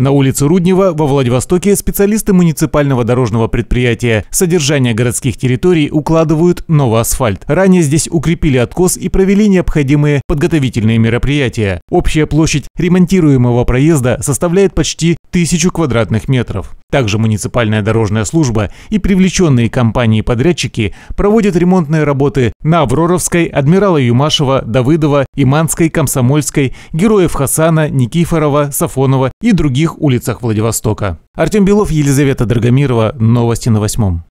На улице Руднева во Владивостоке специалисты муниципального дорожного предприятия содержания городских территорий» укладывают новый асфальт. Ранее здесь укрепили откос и провели необходимые подготовительные мероприятия. Общая площадь ремонтируемого проезда составляет почти тысячу квадратных метров. Также муниципальная дорожная служба и привлеченные компании-подрядчики проводят ремонтные работы на Авроровской, Адмирала Юмашева, Давыдова, Иманской, Комсомольской, Героев Хасана, Никифорова, Сафонова и других улицах Владивостока. Артем Белов, Елизавета Драгомирова. Новости на восьмом.